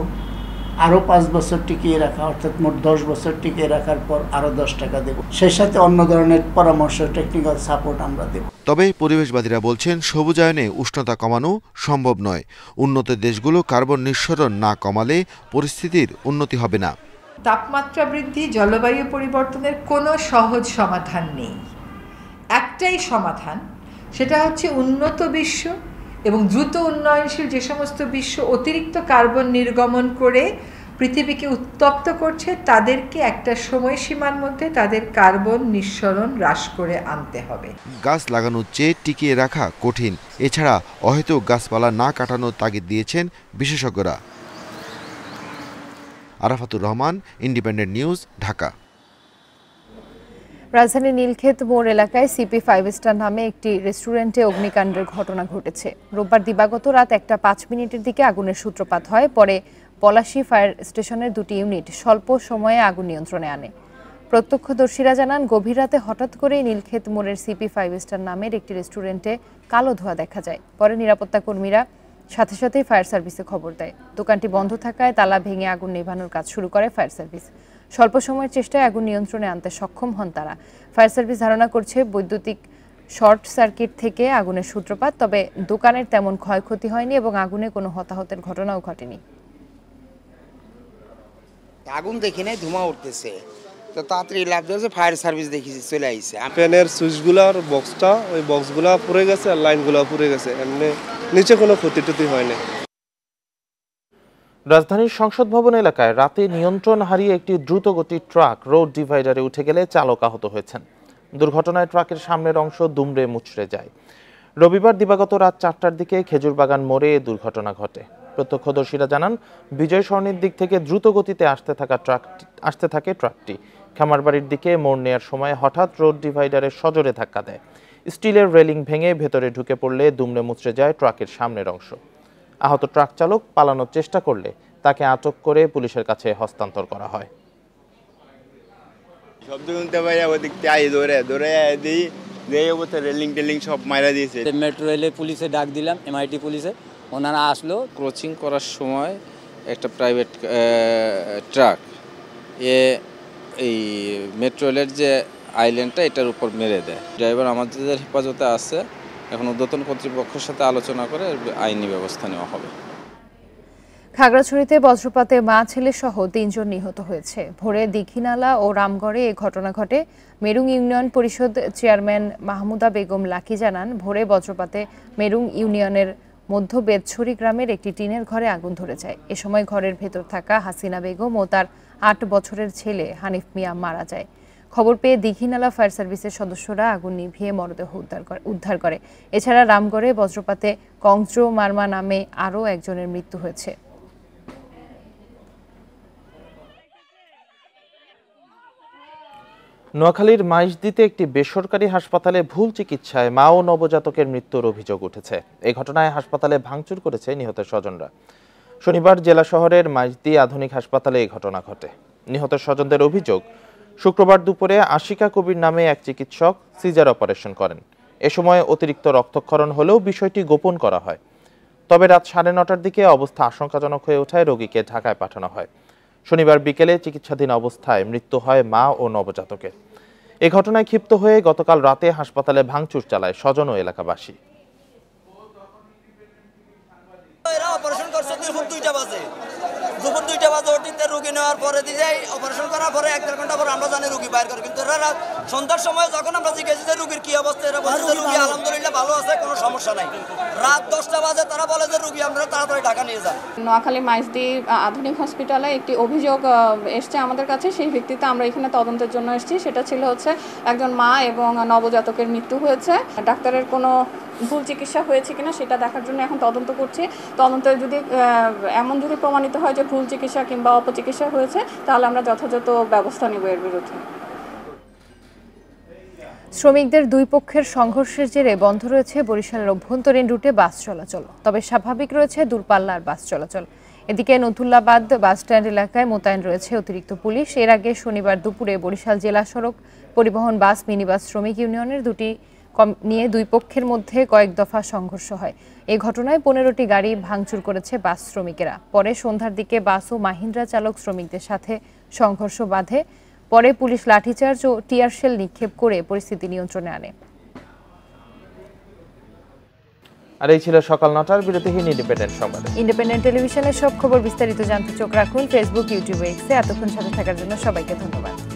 আরও পাঁচ বছর টিকিয়ে রাখা অর্থাৎ মোট দশ বছর টিকিয়ে রাখার পর আরও দশ টাকা দেব সেই সাথে অন্য ধরনের পরামর্শ টেকনিক্যাল সাপোর্ট আমরা দেব তবে পরিবেশবাদীরা বলছেন সবুজায়নে উষ্ণতা কমানো সম্ভব নয় উন্নত দেশগুলো কার্বন নিঃসরণ না কমালে পরিস্থিতির উন্নতি হবে না তাপমাত্রা বৃদ্ধি জলবায়ু পরিবর্তনের কোনো সহজ সমাধান নেই একটাই সমাধান সেটা হচ্ছে উন্নত বিশ্ব এবং দ্রুত উন্নয়নশীল যে সমস্ত বিশ্ব অতিরিক্ত কার্বন নির্গমন করে পৃথিবীকে উত্তপ্ত করছে তাদেরকে একটা সময়সীমার মধ্যে তাদের কার্বন নিঃসরণ হ্রাস করে আনতে হবে গাছ লাগানোর চেয়ে টিকিয়ে রাখা কঠিন এছাড়া অহেতুক গাছপালা না কাটানোর তাগিদ দিয়েছেন বিশেষজ্ঞরা আরাফাতুর রহমান ইন্ডিপেন্ডেন্ট নিউজ ঢাকা রাজধানীর নীলক্ষেত মোড় এলাকায় সিপি ফাইভ স্টার নামে একটি রেস্টুরেন্টে অগ্নিকাণ্ডের ঘটনা ঘটেছে রোববার দিবাগত রাত একটা পাঁচ মিনিটের দিকে আগুনের সূত্রপাত হয় পরে পলাশি ফায়ার স্টেশনের দুটি ইউনিট স্বল্প সময়ে আগুন নিয়ন্ত্রণে আনে প্রত্যক্ষদর্শীরা জানান গভীর রাতে হঠাৎ করে নীলক্ষেত মোড়ের সিপি ফাইভ স্টার নামের একটি রেস্টুরেন্টে কালো ধোঁয়া দেখা যায় পরে নিরাপত্তা কর্মীরা সাথে সাথেই ফায়ার সার্ভিসে খবর দেয় দোকানটি বন্ধ থাকায় তালা ভেঙে আগুন নেভানোর কাজ শুরু করে ফায়ার সার্ভিস স্বল্প সময়ের চেষ্টায় আগুন নিয়ন্ত্রণে আনতে সক্ষম হন তারা ফায়ার সার্ভিস ধারণা করছে বৈদ্যুতিক শর্ট সার্কিট থেকে আগুনের সূত্রপাত তবে দোকানের তেমন ক্ষয়ক্ষতি হয়নি এবং আগুনে কোনো হতাহতের ঘটনাও ঘটেনি আগুন দেখি নাই ধোঁয়া উঠতেছে তো তাড়াতাড়ি লাভ যাচ্ছে ফায়ার সার্ভিস দেখেছি চলে আইছে ফ্যানের সুইচগুলোর বক্সটা ওই বক্সগুলো পুড়ে গেছে আর লাইনগুলো পুড়ে গেছে এমনি নিচে কোনো ক্ষতি টুতি হয়নি রাজধানীর সংসদ ভবন এলাকায় রাতে নিয়ন্ত্রণ হারিয়ে একটি দ্রুতগতির ট্রাক রোড ডিভাইডারে উঠে গেলে চালক আহত হয়েছেন দুর্ঘটনায় ট্রাকের সামনের অংশ দুমড়ে মুচড়ে যায় রবিবার দিবাগত রাত চারটার দিকে খেজুরবাগান মোড়ে এ দুর্ঘটনা ঘটে প্রত্যক্ষদর্শীরা জানান বিজয় স্বর্ণের দিক থেকে দ্রুত গতিতে আসতে থাকা ট্রাক আসতে থাকে ট্রাকটি খামারবাড়ির দিকে মোড় নেয়ার সময় হঠাৎ রোড ডিভাইডারে সজোরে ধাক্কা দেয় স্টিলের রেলিং ভেঙে ভেতরে ঢুকে পড়লে দুমড়ে মুচড়ে যায় ট্রাকের সামনের অংশ আহত ট্রাক চালক পালানোর চেষ্টা করলে তাকে আটক করে পুলিশের কাছে হস্তান্তর করা হয় শব্দ শুনতে পাই ওদিক আই ধরে ধরে দিই দিয়ে ওতে রেলিং টেলিং সব মারা দিয়েছে মেট্রো রেলে পুলিশে ডাক দিলাম এমআইটি পুলিশে ওনারা আসলো ক্রচিং করার সময় একটা প্রাইভেট ট্রাক এ এই মেট্রো রেলের যে আইল্যান্ডটা এটার উপর মেরে দেয় ড্রাইভার আমাদের হেফাজতে আছে এখন উদ্যতন কর্তৃপক্ষের সাথে আলোচনা করে আইনি ব্যবস্থা নেওয়া হবে খাগড়াছড়িতে বজ্রপাতে মা ছেলে সহ তিনজন নিহত হয়েছে ভোরে দীঘিনালা ও রামগড়ে এই ঘটনা ঘটে মেরুং ইউনিয়ন পরিষদ চেয়ারম্যান মাহমুদা বেগম লাকি জানান ভোরে বজ্রপাতে মেরুং ইউনিয়নের মধ্য বেদছড়ি গ্রামের একটি টিনের ঘরে আগুন ধরে যায় এ সময় ঘরের ভেতর থাকা হাসিনা বেগম ও তার আট বছরের ছেলে হানিফ মিয়া মারা যায় খবর পেয়ে দীঘিনালা ফায়ার সার্ভিসের সদস্যরা আগুন নিভিয়ে মরদেহ উদ্ধার করে উদ্ধার করে এছাড়া রামগড়ে বজ্রপাতে কংস্র মারমা নামে আরও একজনের মৃত্যু হয়েছে নোয়াখালীর মাইজদিতে একটি বেসরকারি হাসপাতালে ভুল চিকিৎসায় মা ও নবজাতকের মৃত্যুর অভিযোগ উঠেছে এই ঘটনায় হাসপাতালে ভাঙচুর করেছে নিহতের স্বজনরা শনিবার জেলা শহরের মাইজদি আধুনিক হাসপাতালে এই ঘটনা ঘটে নিহত স্বজনদের অভিযোগ শুক্রবার দুপুরে আশিকা কবির নামে এক চিকিৎসক সিজার অপারেশন করেন এ সময় অতিরিক্ত রক্তক্ষরণ হলেও বিষয়টি গোপন করা হয় তবে রাত সাড়ে নটার দিকে অবস্থা আশঙ্কাজনক হয়ে ওঠায় রোগীকে ঢাকায় পাঠানো হয় শনিবার বিকেলে চিকিৎসাধীন অবস্থায় মৃত্যু হয় মা ও নবজাতকের এ ঘটনায় ক্ষিপ্ত হয়ে গতকাল রাতে হাসপাতালে ভাঙচুর চালায় স্বজন ও এলাকাবাসী নেওয়ার পরে দিয়ে অপারেশন করার পরে এক দেড় ঘন্টা পরে আমরা জানি রুগী বাইর করে কিন্তু এরা সন্ধ্যার সময় যখন আমরা জিজ্ঞেসি যে রুগীর কী অবস্থা এরা বলছে যে রুগী আলহামদুলিল্লাহ ভালো আছে কোনো সমস্যা নাই রাত দশটা বাজে তারা বলে যে রুগী আমরা তাড়াতাড়ি ঢাকা নিয়ে যান নোয়াখালী মাইজদি আধুনিক হসপিটালে একটি অভিযোগ এসছে আমাদের কাছে সেই ভিত্তিতে আমরা এখানে তদন্তের জন্য এসেছি সেটা ছিল হচ্ছে একজন মা এবং নবজাতকের মৃত্যু হয়েছে ডাক্তারের কোনো ভুল চিকিৎসা হয়েছে কিনা সেটা দেখার জন্য এখন তদন্ত করছি তদন্তে যদি এমন যদি প্রমাণিত হয় যে ভুল চিকিৎসা কিংবা অপচিকিৎসা হয়েছে তাহলে আমরা যথাযথ ব্যবস্থা নেব এর বিরুদ্ধে শ্রমিকদের দুই পক্ষের সংঘর্ষের জেরে বন্ধ রয়েছে বরিশালের অভ্যন্তরীণ রুটে বাস চলাচল তবে স্বাভাবিক রয়েছে দূরপাল্লার বাস চলাচল এদিকে নথুল্লাবাদ বাসস্ট্যান্ড এলাকায় মোতায়েন রয়েছে অতিরিক্ত পুলিশ এর আগে শনিবার দুপুরে বরিশাল জেলা সড়ক পরিবহন বাস মিনিবাস শ্রমিক ইউনিয়নের দুটি নিয়ে দুই পক্ষের মধ্যে কয়েক দফা সংঘর্ষ হয় এই ঘটনায় পনেরোটি গাড়ি ভাঙচুর করেছে বাস শ্রমিকেরা পরে সন্ধ্যার দিকে বাস ও মাহিন্দ্রা চালক শ্রমিকদের সাথে সংঘর্ষ বাঁধে পরে পুলিশ লাঠিচার্জ ও টিয়ারশেল নিক্ষেপ করে পরিস্থিতি নিয়ন্ত্রণে আনে আর এই ছিল সকাল নটার বিরতিহীন ইন্ডিপেন্ডেন্ট সংবাদ ইন্ডিপেন্ডেন্ট টেলিভিশনের সব খবর বিস্তারিত জানতে চোখ রাখুন ফেসবুক ইউটিউবে এক্সে এতক্ষণ সাথে থাকার জন্য সবাইকে ধন্যবাদ